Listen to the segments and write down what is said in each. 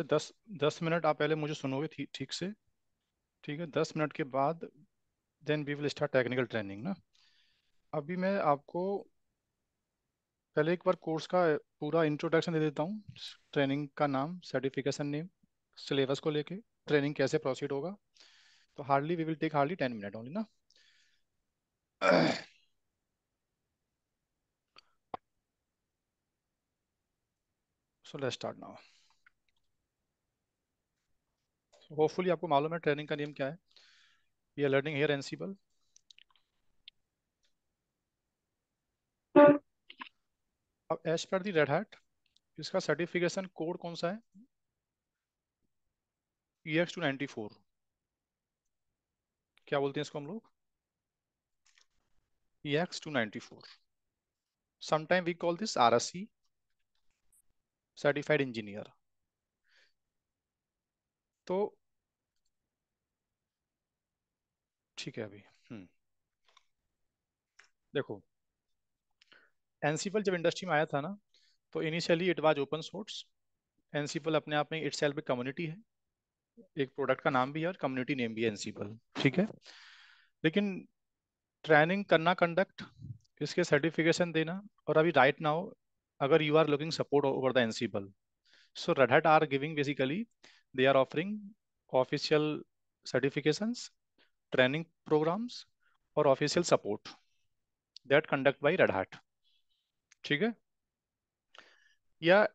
अच्छा दस दस मिनट आप पहले मुझे सुनोगे ठीक थी, से ठीक है दस मिनट के बाद then we will start technical training ना अभी मैं आपको पहले एक बार कोर्स का पूरा इंट्रोडक्शन दे देता हूँ ट्रेनिंग का नाम सर्टिफिकेशन नेम सिलेबस को लेके ट्रेनिंग कैसे प्रोसीड होगा तो hardly we will take hardly ten minute only ना so let's start now hopefully आपको मालूम है ट्रेनिंग का नेम क्या है we are learning here Ansible अब as per the Red Hat इसका सर्टिफिकेशन कोड कौन सा है E X two ninety four क्या बोलते हैं इसको हम लोग E X two ninety four sometime we call this R S C certified engineer तो ठीक है अभी हम्म देखो एनसीपल जब इंडस्ट्री में आया था ना तो initially it was open source Ansible अपने आप में इट सेल्फ एक कम्युनिटी है एक प्रोडक्ट का नाम भी है और कम्युनिटी नेम भी है एनसीपल ठीक है लेकिन ट्रेनिंग करना कंडक्ट इसके सर्टिफिकेशन देना और अभी राइट नाउ अगर you are looking support over the Ansible so Red Hat are giving basically they are offering official certifications, training programs, or official support that conduct by Red Hat. ठीक है या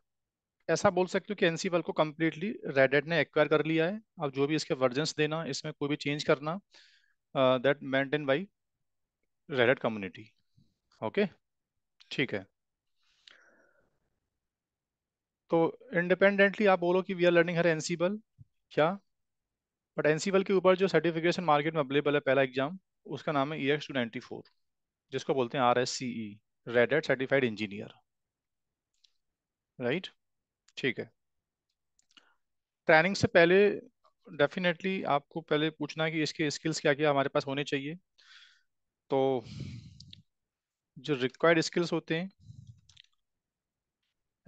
ऐसा बोल सकते हो कि एनसीवल को कम्प्लीटली रेड हेट ने एक्वायर कर लिया है अब जो भी इसके वर्जन देना इसमें कोई भी चेंज करना that maintain by Red Hat community okay ठीक है तो इंडिपेंडेंटली आप बोलो कि we are learning here Ansible क्या बट एनसीबल के ऊपर जो सर्टिफिकेशन मार्केट में अवेलेबल है पहला एग्जाम उसका नाम है E X two ninety four जिसको बोलते हैं R S C E Red Hat certified engineer right ठीक है ट्रेनिंग से पहले डेफिनेटली आपको पहले पूछना है कि इसके स्किल्स क्या क्या हमारे पास होने चाहिए तो जो रिक्वायर्ड स्किल्स होते हैं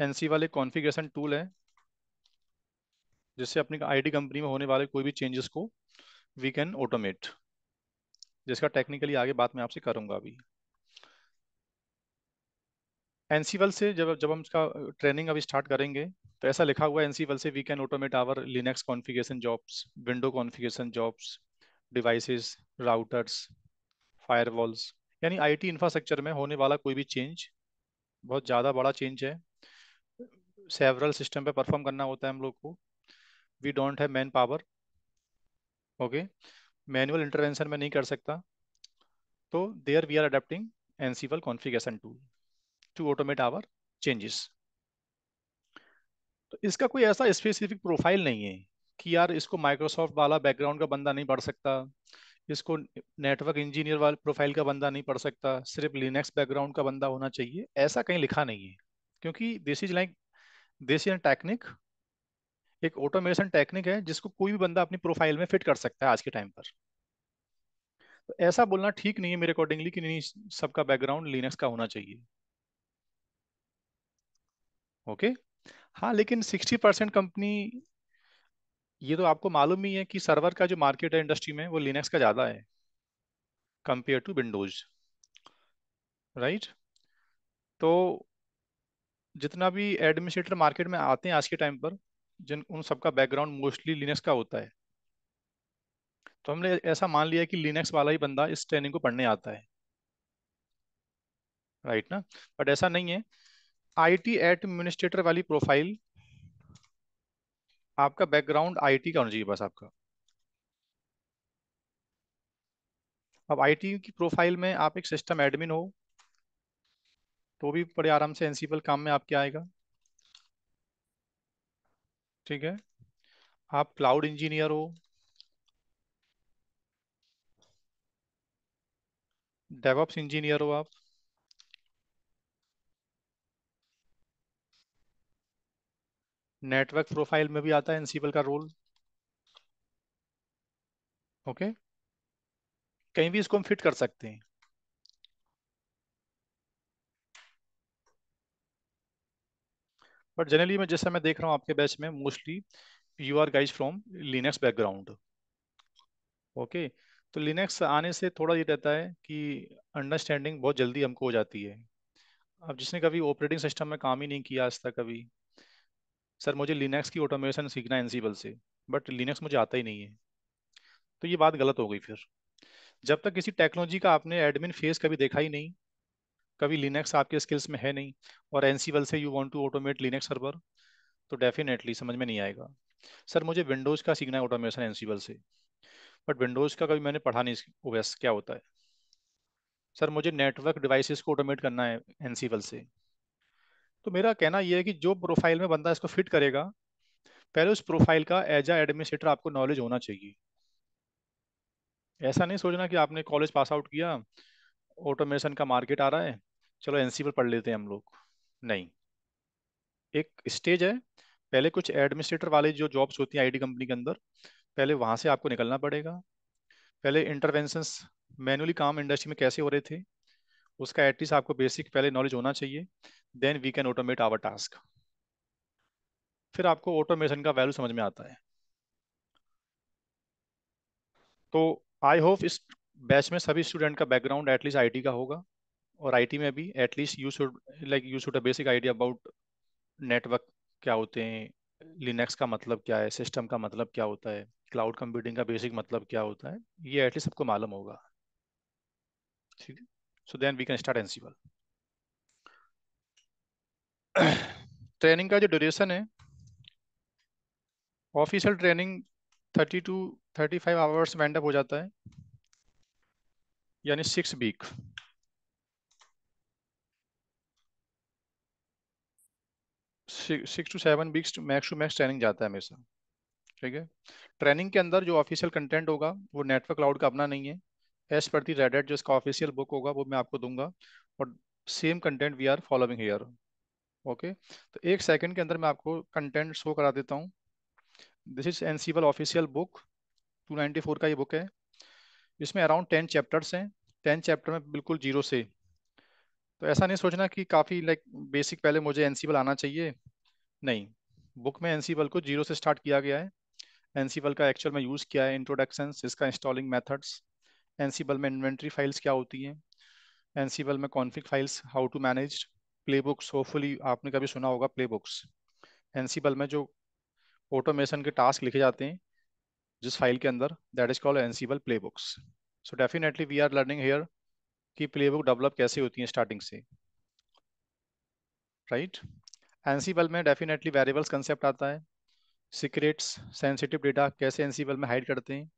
एनसी वाले कॉन्फ़िगरेशन टूल है जिससे अपनी आईटी कंपनी में होने वाले कोई भी चेंजेस को वी कैन ऑटोमेट जिसका टेक्निकली आगे बात मैं आपसे करूंगा अभी एनसीवल से जब जब हम इसका ट्रेनिंग अभी स्टार्ट करेंगे तो ऐसा लिखा हुआ है एनसीवल से we can automate our Linux configuration jobs window configuration jobs devices routers firewalls यानी आईटी इंफ्रास्ट्रक्चर में होने वाला कोई भी चेंज बहुत ज़्यादा बड़ा चेंज है सेवरल सिस्टम पे परफॉर्म करना होता है हम लोग को we don't have man power okay manual intervention में नहीं कर सकता तो there we are adapting Ansible configuration tool to automate our changes तो इसका कोई ऐसा स्पेसिफिक प्रोफाइल नहीं है कि यार इसको माइक्रोसॉफ्ट वाला बैकग्राउंड का बंदा नहीं पढ़ सकता इसको नेटवर्क इंजीनियर वाले प्रोफाइल का बंदा नहीं पढ़ सकता सिर्फ लिनक्स बैकग्राउंड का बंदा होना चाहिए ऐसा कहीं लिखा नहीं है क्योंकि दिस इज लाइक देसी टेक्निक एक ऑटोमेशन टेक्निक है जिसको कोई भी बंदा अपनी प्रोफाइल में फिट कर सकता है आज के टाइम पर तो ऐसा बोलना ठीक नहीं है मेरे अकॉर्डिंगली कि नहीं सबका बैकग्राउंड लिनक्स का होना चाहिए ओके हाँ लेकिन सिक्सटी परसेंट कंपनी ये तो आपको मालूम ही है कि सर्वर का जो मार्केट है इंडस्ट्री में वो लिनक्स का ज़्यादा है कंपेयर टू विंडोज राइट तो जितना भी एडमिनिस्ट्रेटर मार्केट में आते हैं आज के टाइम पर जिन उन सबका बैकग्राउंड मोस्टली लिनक्स का होता है तो हमने ऐसा मान लिया कि लिनक्स वाला ही बंदा इस ट्रेनिंग को पढ़ने आता है राइट ना बट ऐसा नहीं है आईटी एडमिनिस्ट्रेटर वाली प्रोफाइल आपका बैकग्राउंड आईटी का होना चाहिए बस आपका अब आईटी की प्रोफाइल में आप एक सिस्टम एडमिन हो तो भी बड़े आराम से एनसीपल काम में आपके आएगा ठीक है आप क्लाउड इंजीनियर हो डेवॉप्स इंजीनियर हो आप नेटवर्क प्रोफाइल में भी आता है एनसीपल का रोल ओके okay? कहीं भी इसको हम फिट कर सकते हैं बट जनरली मैं जैसा मैं देख रहा हूँ आपके बैच में mostly you are guys from Linux background okay तो लिनक्स आने से थोड़ा ये रहता है कि अंडरस्टैंडिंग बहुत जल्दी हमको हो जाती है अब जिसने कभी ऑपरेटिंग सिस्टम में काम ही नहीं किया आज तक कभी सर मुझे लिनक्स की ऑटोमेशन सीखना है एनसीबल से बट लिनक्स मुझे आता ही नहीं है तो ये बात गलत हो गई फिर जब तक किसी टेक्नोलॉजी का आपने एडमिन फेस कभी देखा ही नहीं कभी लिनक्स आपके स्किल्स में है नहीं और एन से you want to automate Linux server तो डेफिनेटली समझ में नहीं आएगा सर मुझे विंडोज़ का सीखना है ऑटोमेशन एन से बट विंडोज़ का कभी मैंने पढ़ा नहीं ओएस क्या होता है सर मुझे नेटवर्क डिवाइसेस को ऑटोमेट करना है एन से तो मेरा कहना यह है कि जो प्रोफाइल में बंदा इसको फिट करेगा पहले उस प्रोफाइल का एज आ एडमिनिस्ट्रेटर आपको नॉलेज होना चाहिए ऐसा नहीं सोचना कि आपने कॉलेज पास आउट किया ऑटोमेशन का मार्केट आ रहा है चलो एनसीपल पढ़ लेते हैं हम लोग नहीं एक स्टेज है पहले कुछ एडमिनिस्ट्रेटर वाले जो जॉब्स होती हैं आईडी कंपनी के अंदर पहले वहाँ से आपको निकलना पड़ेगा पहले इंटरवेंशंस मैनुअली काम इंडस्ट्री में कैसे हो रहे थे उसका एटलीस्ट आपको बेसिक पहले नॉलेज होना चाहिए then we can automate our task फिर आपको ऑटोमेशन का वैल्यू समझ में आता है तो आई होप इस बैच में सभी स्टूडेंट का बैकग्राउंड एटलीस्ट आई का होगा और आईटी में भी at least you should like you should a basic idea about network क्या होते हैं लिनक्स का मतलब क्या है सिस्टम का मतलब क्या होता है क्लाउड कंप्यूटिंग का बेसिक मतलब क्या होता है ये एटलीस्ट सबको मालूम होगा ठीक है so then we can start Ansible training का जो ड्यूरेशन है official training thirty two thirty five hours up हो जाता है यानी six week six to seven weeks max to max training जाता है हमेशा ठीक है ट्रेनिंग के अंदर जो ऑफिशियल कंटेंट होगा वो नेटवर्क क्लाउड का अपना नहीं है एज पर दी रेडेड जो इसका ऑफिशियल बुक होगा वो मैं आपको दूंगा और same content we are following here okay तो एक सेकेंड के अंदर मैं आपको कंटेंट शो करा देता हूँ this is Ansible official book four का ये बुक है इसमें अराउंड टेन चैप्टर्स हैं टेन चैप्टर में बिल्कुल जीरो से तो ऐसा नहीं सोचना कि काफ़ी लाइक बेसिक पहले मुझे एनसीवल आना चाहिए नहीं बुक में एनसीपल को जीरो से स्टार्ट किया गया है एनसीपल का एक्चुअल में यूज़ किया है इंट्रोडक्शन इसका इंस्टॉलिंग मेथड्स एनसीपल में इन्वेंट्री फाइल्स क्या होती हैं एनसीपल में conflict files how to manage play books hopefully आपने कभी सुना होगा प्ले बुक्स एनसीपल में जो ऑटोमेशन के टास्क लिखे जाते हैं जिस फाइल के अंदर that is called Ansible play books so definitely we are learning here कि प्ले बुक डेवलप कैसे होती है स्टार्टिंग से राइट right? एनसीबल में डेफिनेटली वेरिएबल्स कंसेप्ट आता है सीक्रेट्स सेंसिटिव डेटा कैसे एनसीबल में हाइड करते हैं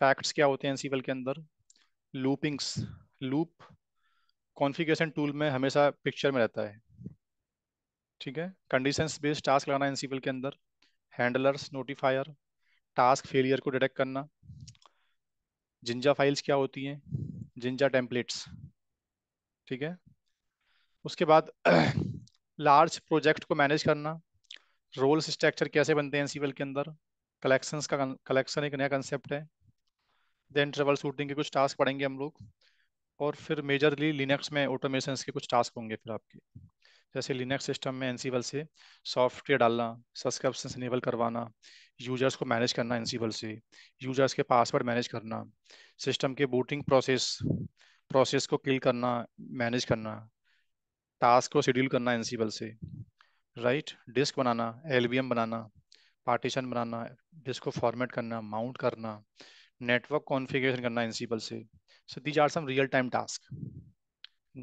फैक्ट्स क्या होते हैं एनसीबल के अंदर लूपिंग्स लूप कॉन्फ़िगरेशन टूल में हमेशा पिक्चर में रहता है ठीक है कंडीशंस बेस्ड टास्क लगाना एनसीबल के अंदर हैंडलर्स नोटिफायर टास्क फेलियर को डिटेक्ट करना जिंजा फाइल्स क्या होती हैं जिंजा टेम्पलेट्स ठीक है उसके बाद लार्ज प्रोजेक्ट को मैनेज करना रोल्स स्ट्रक्चर कैसे बनते हैं सिविल के अंदर कलेक्शंस का कलेक्शन एक नया कंसेप्ट है देन ट्रेवल शूटिंग के कुछ टास्क पढ़ेंगे हम लोग और फिर मेजरली लिनक्स में ऑटोमेशन के कुछ टास्क होंगे फिर आपके जैसे लिनक्स सिस्टम में एनसीबल से सॉफ्टवेयर डालना सब्सक्रिप्शन इनेबल करवाना यूजर्स को मैनेज करना एनसीबल से यूजर्स के पासवर्ड मैनेज करना सिस्टम के बूटिंग प्रोसेस प्रोसेस को किल करना मैनेज करना टास्क को शेड्यूल करना एनसीबल से राइट डिस्क बनाना एलबीएम बनाना पार्टीशन बनाना डिस्क को फॉर्मेट करना माउंट करना नेटवर्क कॉन्फ़िगरेशन करना एनसीबल से so these are some real time task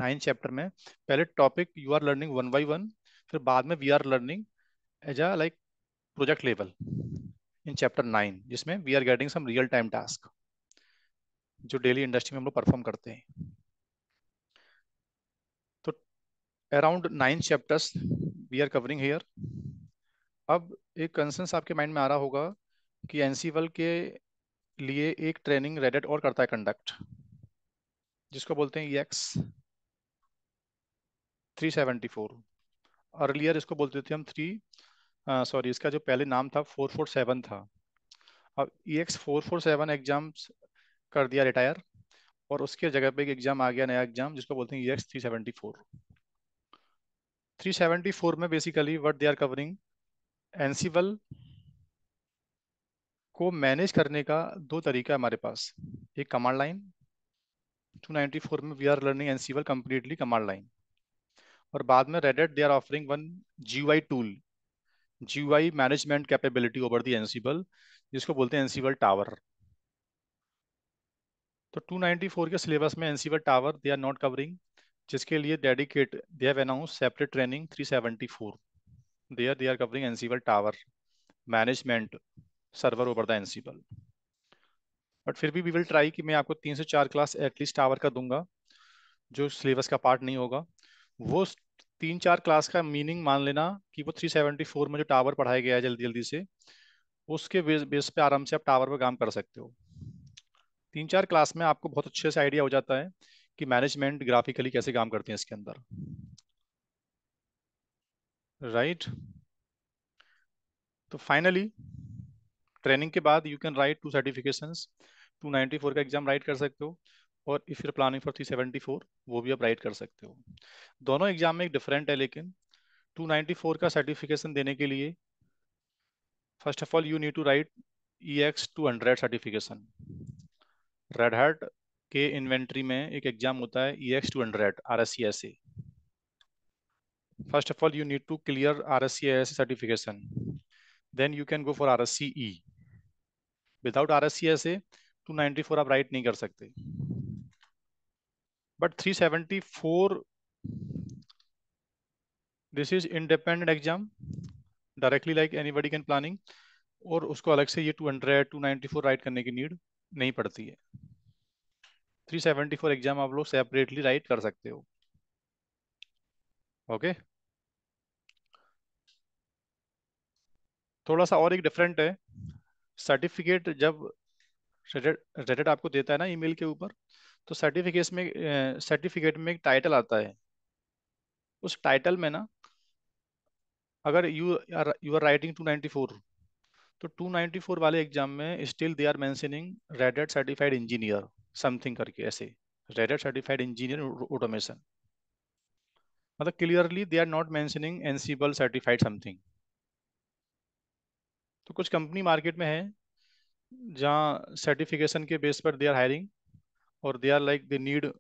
nine chapter में पहले topic you are learning one by one फिर बाद में we are learning as a like project level in chapter nine जिसमें we are getting some real time task जो daily industry में हम लोग परफॉर्म करते हैं around nine chapters we are covering here अब एक कंसेंस आपके माइंड में आ रहा होगा कि वल के लिए एक ट्रेनिंग रेडेट और करता है कंडक्ट जिसको बोलते हैं X three seventy four earlier इसको बोलते थे हम थ्री सॉरी इसका जो पहले नाम था फोर फोर सेवन था अब E X four four seven exam कर दिया रिटायर और उसके जगह पे एक एग्जाम आ गया नया एग्जाम जिसको बोलते हैं E X three seventy four 374 में basically what they are covering Ansible को मैनेज करने का दो तरीका है हमारे पास एक कमांड लाइन 294 में we are learning Ansible completely command line और बाद में Red Hat they are offering one UI tool UI management capability over the Ansible जिसको बोलते हैं एनसीबल टावर तो 294 के सिलेबस में Ansible tower they are not covering जिसके लिए dedicate they have announce separate training 374 there they are covering Ansible tower management server over the Ansible but फिर भी वी विल ट्राई कि मैं आपको तीन से चार क्लास एटलीस्ट टावर का दूंगा जो सिलेबस का पार्ट नहीं होगा वो तीन चार क्लास का मीनिंग मान लेना कि वो 374 में जो टावर पढ़ाया गया है जल्दी जल्दी से उसके बेस बेस पे आराम से आप टावर पर काम कर सकते हो तीन चार क्लास में आपको बहुत अच्छे से आइडिया हो जाता है कि मैनेजमेंट ग्राफिकली कैसे काम करती है इसके अंदर राइट right? तो फाइनली ट्रेनिंग के बाद you can write to certification 294 का एग्जाम राइट कर सकते हो और इफ यूर प्लानिंग फॉर 374 वो भी आप राइट कर सकते हो दोनों एग्जाम में एक डिफरेंट है लेकिन 294 का सर्टिफिकेशन देने के लिए first of all you need to write E X two hundred certification Red Hat के इन्वेंट्री में एक एग्जाम होता है E X two hundred R S C S A first of all you need to clear R S C S certification then you can go for R S C E without R S C S A two ninety four आप write नहीं कर सकते but three seventy four this is independent exam directly like anybody can planning और उसको अलग से ये two hundred two ninety four write करने की नीड नहीं पड़ती है थ्री सेवेंटी फोर एग्जाम आप लोग सेपरेटली राइट कर सकते हो ओके okay? थोड़ा सा और एक डिफरेंट है सर्टिफिकेट जब रेटेड आपको देता है ना ईमेल के ऊपर तो सर्टिफिकेट में सर्टिफिकेट में एक टाइटल आता है उस टाइटल में ना अगर you are you are writing 294 तो 294 वाले एग्जाम में still they are mentioning Red Hat certified engineer something करके ऐसे रेडर सर्टिफाइड इंजीनियर ऑटोमेशन मतलब clearly they are not mentioning Ansible certified something तो कुछ कंपनी मार्केट में है जहाँ सर्टिफिकेशन के बेस पर दे आर हायरिंग और they are like they need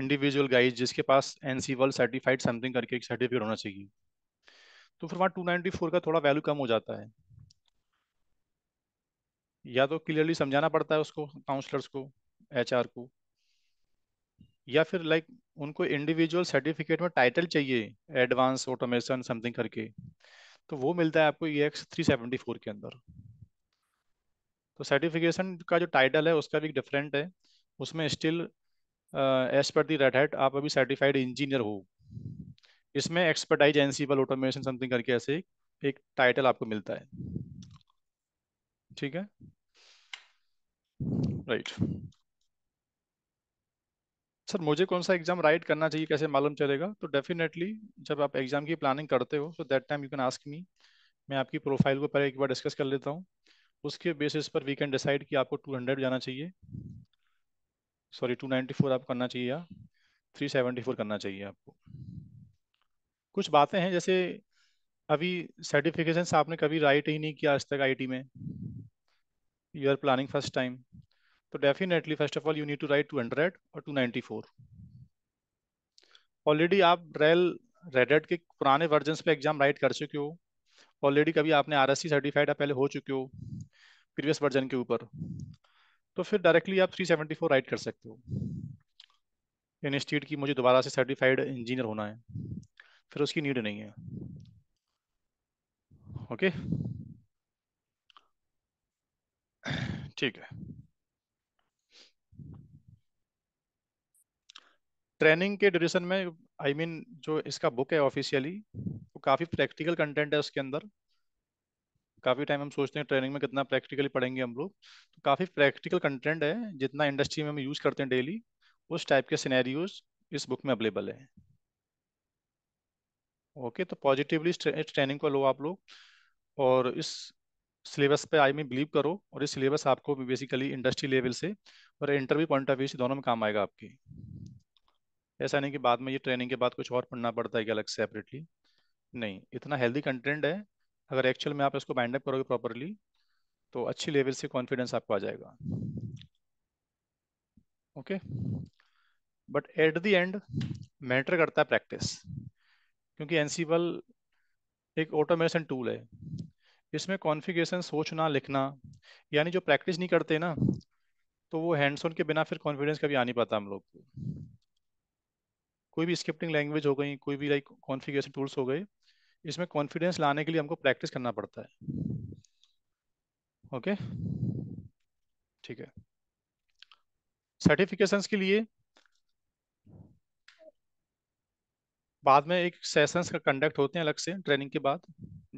individual guide जिसके पास वर्ल्ड सर्टिफाइड समथिंग करके एक सर्टिफिकेट होना चाहिए तो फिर वहाँ टू नाइन्टी फोर का थोड़ा वैल्यू कम हो जाता है या तो क्लियरली समझाना पड़ता है उसको काउंसलर्स को एचआर को या फिर लाइक like, उनको इंडिविजुअल सर्टिफिकेट में टाइटल चाहिए एडवांस ऑटोमेशन समथिंग करके तो वो मिलता है आपको E X three seventy four के अंदर तो सर्टिफिकेशन का जो टाइटल है उसका भी डिफरेंट है उसमें still as per the red hate आप अभी सर्टिफाइड इंजीनियर हो इसमें एक्सपर्टाइज एनसीबल ऑटोमेशन समथिंग करके ऐसे एक टाइटल आपको मिलता है ठीक है राइट right. सर मुझे कौन सा एग्जाम राइट करना चाहिए कैसे मालूम चलेगा तो डेफिनेटली जब आप एग्जाम की प्लानिंग करते हो तो that time you can ask me मैं आपकी प्रोफाइल को पहले एक बार डिस्कस कर लेता हूँ उसके बेसिस पर वी कैन डिसाइड कि आपको 200 जाना चाहिए सॉरी 294 आप करना चाहिए या 374 करना चाहिए आपको कुछ बातें हैं जैसे अभी सर्टिफिकेशन आपने कभी राइट ही नहीं किया आज तक आईटी में you are planning first time तो definitely first of all you need to write 200 और 294 ऑलरेडी आप रेल रेडेड के पुराने वर्जन पे एग्जाम राइट कर चुके हो ऑलरेडी कभी आपने आर सर्टिफाइड आप पहले हो चुके हो प्रीवियस वर्जन के ऊपर तो फिर डायरेक्टली आप 374 राइट कर सकते हो इंस्टीट्यूट की मुझे दोबारा से सर्टिफाइड इंजीनियर होना है फिर उसकी नीड नहीं है ओके ठीक है ट्रेनिंग के ड्यूरेशन में आई I मीन mean, जो इसका बुक है ऑफिशियली वो काफ़ी प्रैक्टिकल कंटेंट है उसके अंदर काफ़ी टाइम हम सोचते हैं ट्रेनिंग में कितना प्रैक्टिकली पढ़ेंगे हम लोग तो काफ़ी प्रैक्टिकल कंटेंट है जितना इंडस्ट्री में हम यूज़ करते हैं डेली उस टाइप के सीनैरियोज़ इस बुक में अवेलेबल है ओके तो पॉजिटिवली ट्रेनिंग को लो आप लोग और इस सिलेबस पे आई मी बिलीव करो और इस सिलेबस आपको बेसिकली इंडस्ट्री लेवल से और इंटरव्यू पॉइंट ऑफ व्यू से दोनों में काम आएगा आपकी ऐसा नहीं कि बाद में ये ट्रेनिंग के बाद कुछ और पढ़ना पड़ता है कि अलग सेपरेटली नहीं इतना हेल्दी कंटेंट है अगर एक्चुअल में आप इसको बाइंड अप करोगे प्रॉपरली तो अच्छी लेवल से कॉन्फिडेंस आपको आ जाएगा okay but at the end matter करता है प्रैक्टिस क्योंकि एनसीबल एक ऑटोमेशन टूल है इसमें कॉन्फ़िगरेशन सोचना लिखना यानी जो प्रैक्टिस नहीं करते ना तो वो हैंड्स ऑन के बिना फिर कॉन्फिडेंस कभी आ नहीं पाता हम लोग को कोई भी स्क्रिप्टिंग लैंग्वेज हो गई कोई भी लाइक कॉन्फ़िगरेशन टूल्स हो गए इसमें कॉन्फिडेंस लाने के लिए हमको प्रैक्टिस करना पड़ता है ओके ठीक है सर्टिफिकेशंस के लिए बाद में एक सेशंस का कंडक्ट होते हैं अलग से ट्रेनिंग के बाद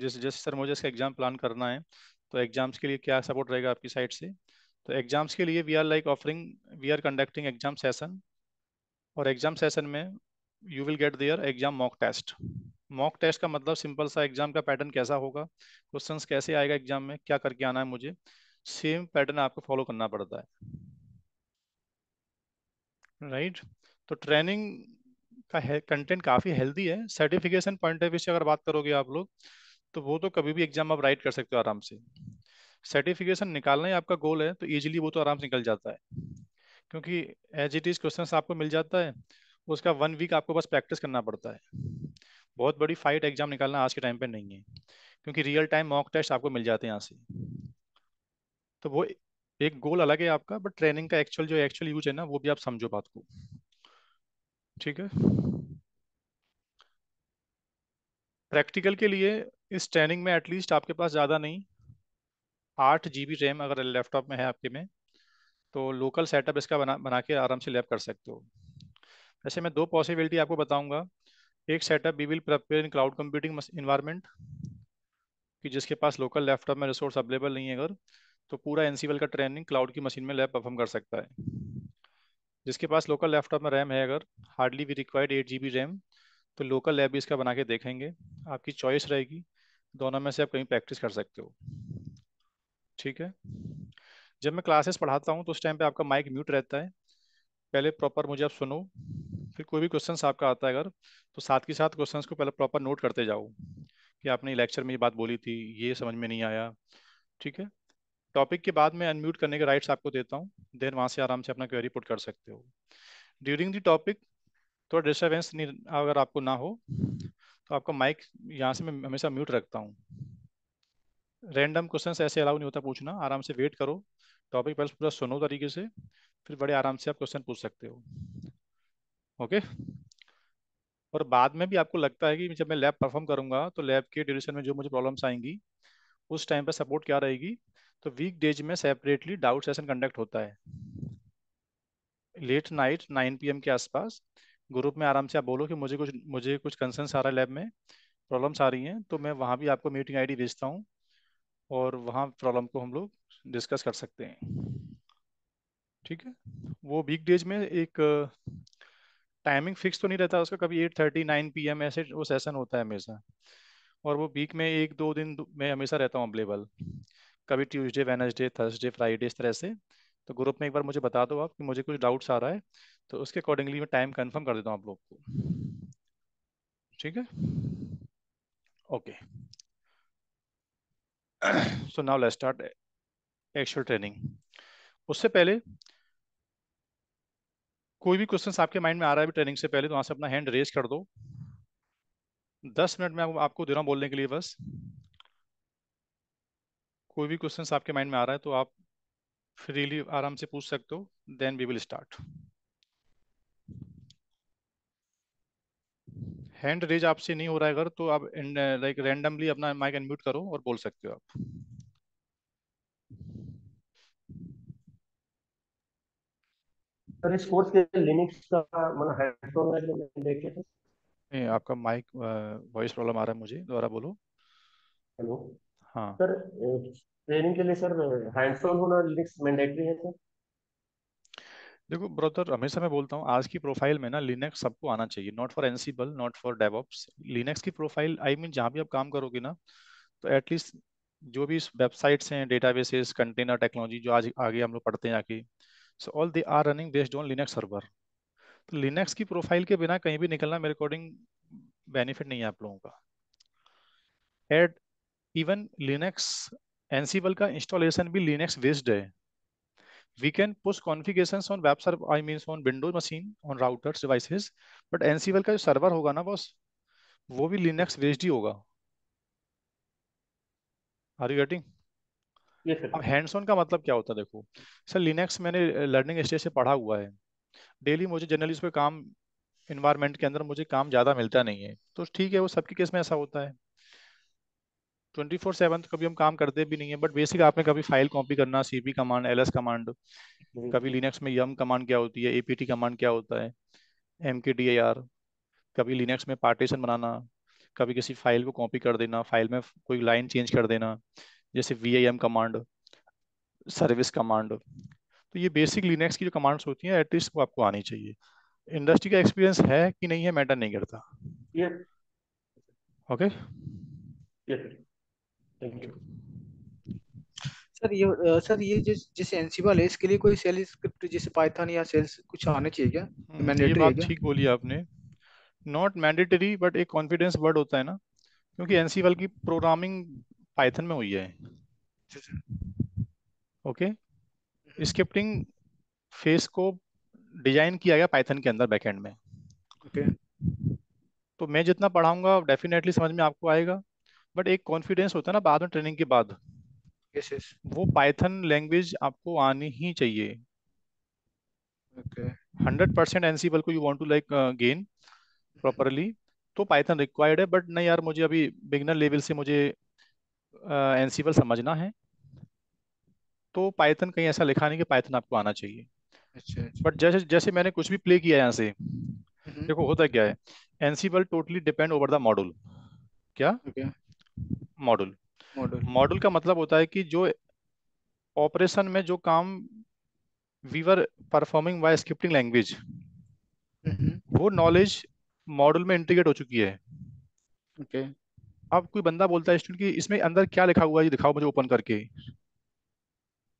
जिस जैसे सर मुझे इसका एग्जाम प्लान करना है तो एग्जाम्स के लिए क्या सपोर्ट रहेगा आपकी साइड से तो एग्जाम्स के लिए we are like offering we are conducting exam session और एग्जाम सेशन में you will get their exam mock test mock test का मतलब सिंपल सा एग्जाम का पैटर्न कैसा होगा क्वेश्चंस कैसे आएगा एग्जाम में क्या करके आना है मुझे सेम पैटर्न आपको फॉलो करना पड़ता है राइट right? तो ट्रेनिंग का कंटेंट काफ़ी हेल्दी है सर्टिफिकेशन पॉइंट ऑफ व्यू से अगर बात करोगे आप लोग तो वो तो कभी भी एग्जाम आप राइट कर सकते हो आराम से सर्टिफिकेशन निकालना ही आपका गोल है तो ईजिली वो तो आराम से निकल जाता है क्योंकि एज इट इज क्वेश्चन आपको मिल जाता है उसका वन वीक आपको बस प्रैक्टिस करना पड़ता है बहुत बड़ी फाइट एग्जाम निकालना आज के टाइम पे नहीं है क्योंकि रियल टाइम मॉक टेस्ट आपको मिल जाते हैं यहाँ से तो वो एक गोल अलग है आपका बट ट्रेनिंग का एक्चुअल जो एक्चुअल यूज है ना वो भी आप समझो बात को ठीक है प्रैक्टिकल के लिए इस ट्रेनिंग में एटलीस्ट आपके पास ज़्यादा नहीं आठ जी बी रैम अगर लैपटॉप में है आपके में तो लोकल सेटअप इसका बना बना के आराम से लैब कर सकते हो ऐसे मैं दो पॉसिबिलिटी आपको बताऊंगा एक setup we will prepare in cloud computing environment कि जिसके पास लोकल लैपटॉप में रिसोर्स अवेलेबल नहीं है अगर तो पूरा एन का ट्रेनिंग क्लाउड की मशीन में लैब परफॉर्म कर सकता है जिसके पास लोकल लैपटॉप में रैम है अगर hardly we required eight G RAM तो लोकल लैब भी इसका बना के देखेंगे आपकी चॉइस रहेगी दोनों में से आप कहीं प्रैक्टिस कर सकते हो ठीक है जब मैं क्लासेस पढ़ाता हूँ तो उस टाइम पे आपका माइक म्यूट रहता है पहले प्रॉपर मुझे आप सुनो फिर कोई भी क्वेश्चन आपका आता है अगर तो साथ के साथ क्वेश्चन को पहले प्रॉपर नोट करते जाओ कि आपने लेक्चर में ये बात बोली थी ये समझ में नहीं आया ठीक है टॉपिक के बाद मैं अनम्यूट करने के राइट्स आपको देता हूँ देन वहाँ से आराम से अपना क्वेरी पुट कर सकते हो ड्यूरिंग दी टॉपिक थोड़ा डिस्टर्बेंस नहीं अगर आपको ना हो तो आपका माइक यहाँ से मैं हमेशा म्यूट रखता हूँ रैंडम क्वेश्चंस ऐसे अलाउ नहीं होता पूछना आराम से वेट करो टॉपिक पहले पूरा सुनो तरीके से फिर बड़े आराम से आप क्वेश्चन पूछ सकते हो ओके और बाद में भी आपको लगता है कि जब मैं लैब परफॉर्म करूंगा तो लैब के ड्यूरेशन में जो मुझे प्रॉब्लम्स आएंगी उस टाइम पर सपोर्ट क्या रहेगी तो वीक डेज में सेपरेटली डाउट सेशन कंडक्ट होता है लेट नाइट 9 पीएम के आसपास ग्रुप में आराम से आप बोलो कि मुझे कुछ मुझे कुछ कंसर्न आ रहा है लैब में प्रॉब्लम्स आ रही हैं तो मैं वहाँ भी आपको मीटिंग आईडी भेजता हूँ और वहाँ प्रॉब्लम को हम लोग डिस्कस कर सकते हैं ठीक है वो वीक डेज में एक टाइमिंग फिक्स तो नहीं रहता उसका कभी eight thirty nine P M ऐसे वो सेशन होता है हमेशा और वो वीक में एक दो दिन मैं हमेशा रहता हूँ अवेलेबल कभी ट्यूसडे वेनसडे थर्सडे फ्राइडे इस तरह से तो ग्रुप में एक बार मुझे बता दो आप कि मुझे कुछ डाउट्स आ रहा है तो उसके अकॉर्डिंगली मैं टाइम कंफर्म कर देता हूँ आप लोग को ठीक है okay so now let's start actual training उससे पहले कोई भी क्वेश्चन आपके माइंड में आ रहा है ट्रेनिंग से पहले तो वहां से अपना हैंड रेज कर दो दस मिनट में आप, आपको दे रहा हूँ बोलने के लिए बस कोई भी क्वेश्चन आपके माइंड में आ रहा है तो आप फ्रीली आराम से पूछ सकते हो then we will start hand raise आपसे नहीं हो रहा है अगर तो आप लाइक रैंडमली अपना माइक अनम्यूट करो और बोल सकते हो आप सर इस कोर्स के लिनक्स का मतलब हेडफोन में देखे थे नहीं आपका माइक वॉइस प्रॉब्लम आ रहा है मुझे दोबारा बोलो हेलो हाँ सर ट्रेनिंग के लिए सर हैंडसॉन होना लिनक्स मैंडेटरी है सर देखो ब्रदर हमेशा मैं बोलता हूँ आज की प्रोफाइल में ना लिनक्स सबको आना चाहिए not for Ansible not for DevOps Linux की profile I I mean mean, जहाँ भी आप काम करोगे ना तो एटलीस्ट जो भी वेबसाइट्स हैं डेटाबेसेस कंटेनर टेक्नोलॉजी जो आज आगे हम लोग पढ़ते हैं जाके so all they are running based on Linux server तो लिनक्स की प्रोफाइल के बिना कहीं भी निकलना मेरे अकॉर्डिंग बेनिफिट नहीं है आप लोगों का एड इवन लिनक्स एनसीबल का इंस्टॉलेशन भी लिनक्स बेस्ड है we can push configurations on web server I mean on Windows machine on routers devices but Ansible का जो सर्वर होगा ना बॉस वो भी लिनक्स बेस्ड ही होगा आर यू गेटिंग अब हैंड्स ऑन का मतलब क्या होता है देखो सर लिनक्स मैंने लर्निंग स्टेज से पढ़ा हुआ है डेली मुझे जनरली उस पर काम इन्वायरमेंट के अंदर मुझे काम ज़्यादा मिलता नहीं है तो ठीक है वो सबके केस में ऐसा होता है ट्वेंटी फोर सेवन तो कभी हम काम करते भी नहीं है बट बेसिक आपने कभी फाइल कॉपी करना C P command L S command कभी लिनक्स में यम कमांड क्या होती है ए पी टी कमांड क्या होता है एम के डी आर कभी लिनक्स में पार्टीशन बनाना कभी किसी फाइल को कॉपी कर देना फाइल में कोई लाइन चेंज कर देना जैसे वी कमांड सर्विस कमांड तो ये बेसिक लिनक्स की जो कमांड्स होती हैं एटलीस्ट वो आपको आनी चाहिए इंडस्ट्री का एक्सपीरियंस है कि नहीं है मैटर नहीं करता ओके सर ये सर ये जिस जैसे एनसीबल है इसके लिए कोई सेल स्क्रिप्ट जैसे पाइथन या सेल्स कुछ आने चाहिए क्या मैंडेटरी हम्म, ये बात ठीक बोली आपने नॉट मैंडेटरी बट एक कॉन्फिडेंस वर्ड होता है ना क्योंकि एनसीबल की प्रोग्रामिंग पाइथन में हुई है ओके स्क्रिप्टिंग फेस को डिजाइन किया गया पाइथन के अंदर बैकएंड में ओके तो मैं जितना पढ़ाऊंगा डेफिनेटली समझ में आपको आएगा बट एक कॉन्फिडेंस होता है ना बाद में ट्रेनिंग के बाद yes, yes. वो पाइथन लैंग्वेज आपको आनी ही चाहिए हंड्रेड परसेंट एनसीबल को you want to like gain properly तो पाइथन रिक्वायर्ड है बट नहीं यार मुझे अभी बिगनर लेवल से मुझे एनसीवल समझना है तो पाइथन कहीं ऐसा लिखा नहीं कि पाइथन आपको आना चाहिए बट अच्छा, अच्छा। जैसे जैसे मैंने कुछ भी प्ले किया यहाँ से हम्म। देखो होता क्या है Ansible totally depend over the model क्या मॉडल मॉडल मॉडल का मतलब होता है कि जो ऑपरेशन में जो काम we were performing via scripting language वो नॉलेज मॉडल में इंटीग्रेट हो चुकी है okay. अब कोई बंदा बोलता है स्टूडेंट कि इसमें अंदर क्या लिखा हुआ है ये दिखाओ मुझे ओपन करके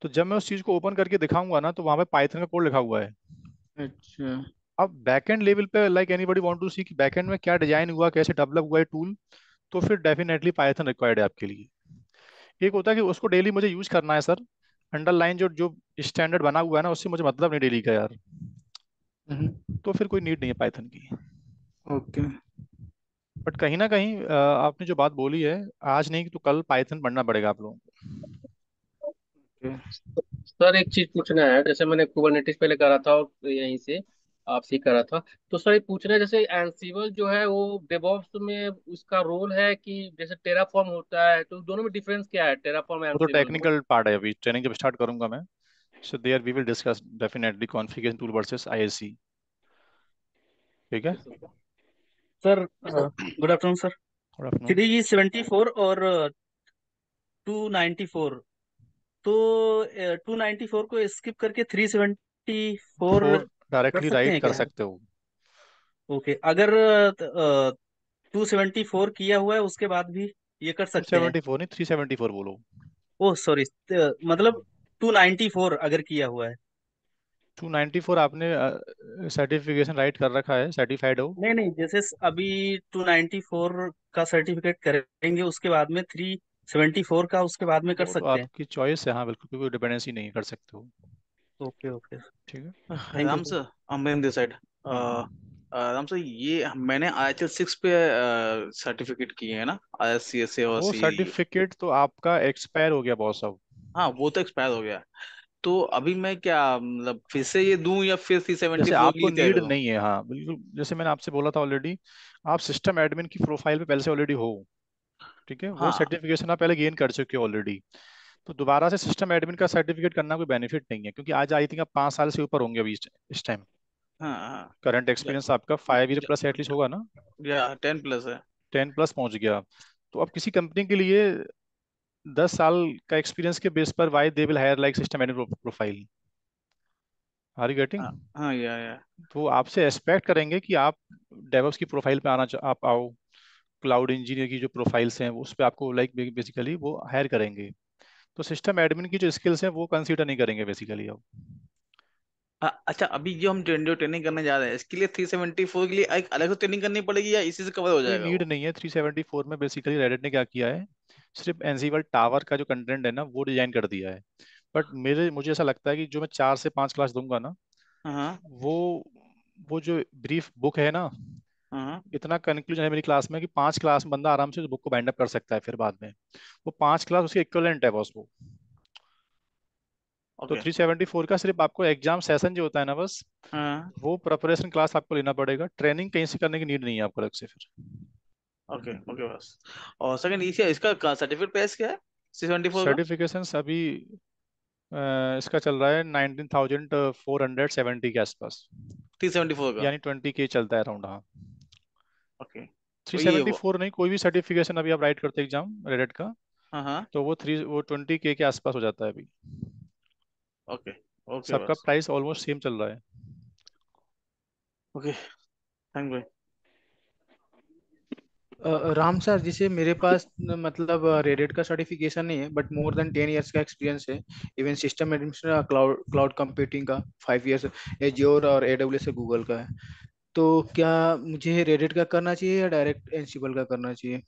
तो जब मैं उस चीज को ओपन करके दिखाऊंगा ना तो वहां पे पाइथन का कोड लिखा हुआ है अच्छा अब बैकएंड लेवल पे like anybody want to see कि बैकएंड में क्या डिजाइन हुआ कैसे डेवलप हुआ है टूल तो फिर डेफिनेटली पाइथन रिक्वायर्ड है आपके लिए एक होता है कि उसको डेली मुझे यूज करना है सर अंडरलाइन जो जो स्टैंडर्ड बना हुआ है ना उससे मुझे मतलब नहीं डेली का यार हम्म। तो फिर कोई नीड नहीं है पाइथन की ओके okay. बट कहीं ना कहीं आपने जो बात बोली है आज नहीं तो कल पाइथन पढ़ना पड़ेगा आप लोगों को सर एक चीज पूछना है जैसे मैंने कुबरनेटिस पहले करा था और यहीं से आपसे करा था तो सर पूछना है जैसे एनसीबल जो है वो डेवॉप्स में उसका रोल है कि जैसे टेराफॉर्म होता है तो दोनों में डिफरेंस क्या है टेराफॉर्म एंड तो टेक्निकल पार्ट है अभी ट्रेनिंग जब स्टार्ट करूंगा मैं so there we will discuss definitely configuration tool versus ISC ठीक है sir good afternoon sir three seventy four और टू नाइन्टी फोर तो टू नाइन्टी फोर को स्किप करके three seventy four directly write कर सकते हो ओके okay, अगर टू सेवेंटी फोर किया हुआ है उसके बाद भी ये कर सकते फोर नहीं फोर बोलो ओ oh, सॉरी uh, मतलब टू नाइन्टी फोर अगर किया हुआ है 294 आपने सर्टिफिकेशन uh, राइट कर रखा है सर्टिफाइड हो नहीं नहीं जैसे अभी 294 का सर्टिफिकेट करेंगे उसके बाद में 374 का उसके बाद में कर तो सकते हैं आपकी चॉइस है हाँ बिल्कुल क्योंकि डिपेंडेंसी नहीं कर सकते हो ओके ओके ठीक है Ram sir Aman this side Ram sir ये मैंने आई एच एल सिक्स पे सर्टिफिकेट किए हैं ना आई एस सी एस ए और सर्टिफिकेट e। तो आपका एक्सपायर हो गया बॉस साहब हाँ वो तो एक्सपायर हो गया तो अभी मैं क्या मतलब फिर से ये दूं या फिर सी सेवेंटी आपको नीड नहीं है हाँ बिल्कुल जैसे मैंने आपसे बोला था ऑलरेडी आप सिस्टम एडमिन की प्रोफाइल पे पहले से ऑलरेडी हो ठीक है हाँ. वो सर्टिफिकेशन आप पहले गेन कर चुके हो ऑलरेडी तो दोबारा से सिस्टम एडमिन का सर्टिफिकेट करना कोई बेनिफिट नहीं है क्योंकि आज आई थिंक आप पांच साल से ऊपर होंगे अभी इस टाइम करंट एक्सपीरियंस आपका फाइव ईयर प्लस एटलीस्ट होगा ना या टेन प्लस है टेन प्लस पहुंच गया तो अब किसी कंपनी के लिए दस साल का एक्सपीरियंस के बेस पर why they will hire like systematic profile are you getting हाँ या या तो आपसे एक्सपेक्ट करेंगे कि आप डेवऑप्स की प्रोफाइल पे आना आप आओ क्लाउड इंजीनियर की जो प्रोफाइल्स हैं उस पर आपको लाइक like, बेसिकली वो हायर करेंगे तो सिस्टम एडमिन की जो स्किल्स हैं वो कंसीडर नहीं करेंगे बेसिकली अब अच्छा अभी जो हम जो ट्रेनिंग करने जा रहे हैं इसके लिए 374 के लिए एक अलग से ट्रेनिंग करनी पड़ेगी या इसी से कवर हो जाएगा नीड नहीं है 374 में बेसिकली रेडिट ने क्या किया है सिर्फ एनसीवल टावर का जो कंटेंट है ना वो डिजाइन कर दिया है बट मेरे मुझे ऐसा लगता है कि जो मैं चार से पांच क्लास दूंगा ना हाँ। वो वो जो ब्रीफ बुक है ना हाँ। इतना कंक्लूजन है मेरी क्लास में कि पांच क्लास में बंदा आराम से उस बुक को बाइंड अप कर सकता है फिर बाद में वो पांच क्लास उसके इक्वलेंट है बस वो तो okay. तो 374 का सिर्फ आपको एग्जाम सेशन जो होता है ना बस हाँ। वो प्रिपरेशन क्लास आपको लेना पड़ेगा ट्रेनिंग कहीं से करने की नीड नहीं है आपको अलग से फिर ओके ओके बस और सेकंड ये इसका सर्टिफिकेट प्राइस क्या है सी 624 सर्टिफिकेशन अभी इसका चल रहा है nineteen thousand four hundred seventy के आसपास थ्री 374 का यानी ट्वेंटी के चलता है अराउंड हाँ ओके थ्री सेवेंटी फोर नहीं कोई भी सर्टिफिकेशन अभी आप राइट करते एग्जाम रेडेट का हाँ, हाँ तो वो थ्री वो ट्वेंटी के के आसपास हो जाता है अभी ओके ओके सबका प्राइस ऑलमोस्ट सेम चल रहा है okay thank you Ram sir जिसे मेरे पास मतलब रेडेड का सर्टिफिकेशन नहीं है but more than ten years का एक्सपीरियंस है even system administration cloud cloud computing का फाइव इयर्स एजियोर और ए डब्ल्यू एस गूगल का है तो क्या मुझे रेडेड का करना चाहिए या डायरेक्ट एनसीबल का करना चाहिए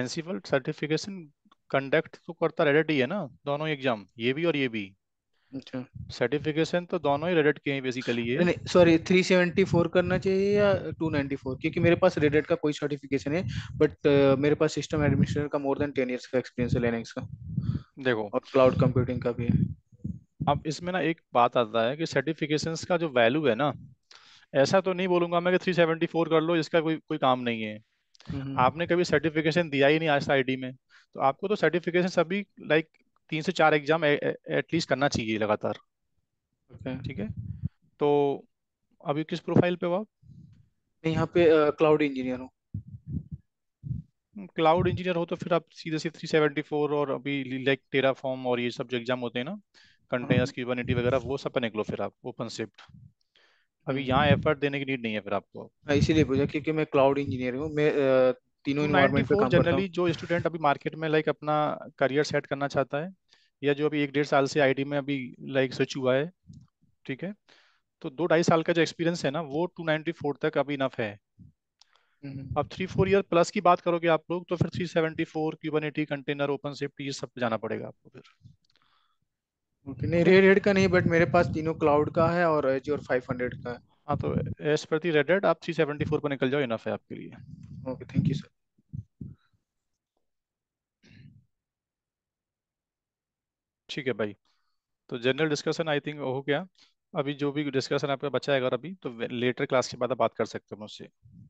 एनसीबल सर्टिफिकेशन कंडक्ट तो करता रेडेड ही है ना दोनों एग्जाम ये भी और ये भी अच्छा सर्टिफिकेशन तो दोनों ही रेडेट के हैं बेसिकली ये नहीं सॉरी 374 करना चाहिए या 294 क्योंकि मेरे पास रेडेट का कोई सर्टिफिकेशन है बट uh, मेरे पास सिस्टम एडमिनिस्ट्रेटर का मोर देन 10 इयर्स का एक्सपीरियंस है लिनक्स का देखो और क्लाउड कंप्यूटिंग का भी अब इसमें ना एक बात आता है कि सर्टिफिकेशन का जो वैल्यू है ना ऐसा तो नहीं बोलूंगा मैं कि 374 कर लो इसका कोई कोई काम नहीं है हम्म। आपने कभी सर्टिफिकेशन दिया ही नहीं आज आईडी में तो आपको तो सर्टिफिकेशन सभी लाइक तीन से चार एग्जाम एटलीस्ट करना चाहिए लगातार ठीक है तो अभी किस प्रोफाइल पे हो आप यहाँ पे क्लाउड इंजीनियर हूँ क्लाउड इंजीनियर हो तो फिर आप सीधे से 374 और अभी लाइक टेरा फॉर्म और ये सब जो एग्जाम होते हैं ना कंटेनर्स की क्यूबरनेटी वगैरह वो सब पे निकलो फिर आप वो कंसेप्ट अभी हम्म। यहाँ एफर्ट देने की नीड नहीं है फिर आपको इसीलिए पूछा क्योंकि मैं क्लाउड इंजीनियर हूँ मैं तीनों इन्वायरमेंट तो पे जनरली जो स्टूडेंट अभी मार्केट में लाइक अपना करियर सेट करना चाहता है या जो अभी एक डेढ़ साल से आईडी में अभी लाइक स्विच हुआ है ठीक है तो दो ढाई साल का जो एक्सपीरियंस है ना वो टू नाइनटी फोर तक अभी इनफ है हम्म। अब थ्री फोर ईयर प्लस की बात करोगे आप लोग तो फिर three seventy four Kubernetes container OpenShift ये सब जाना पड़ेगा आपको फिर ओके नहीं रेड रेड का नहीं बट मेरे पास तीनों क्लाउड का है और एज और फाइव हंड्रेड का है हाँ तो एज प्रति रेड रेड आप थ्री सेवेंटी फोर पर निकल जाओ इनफ है आपके लिए ओके थैंक यू सर ठीक है भाई तो जनरल डिस्कशन आई थिंक हो गया अभी जो भी डिस्कशन आपका बचा है अगर अभी तो लेटर क्लास के बाद बात कर सकते हैं मुझसे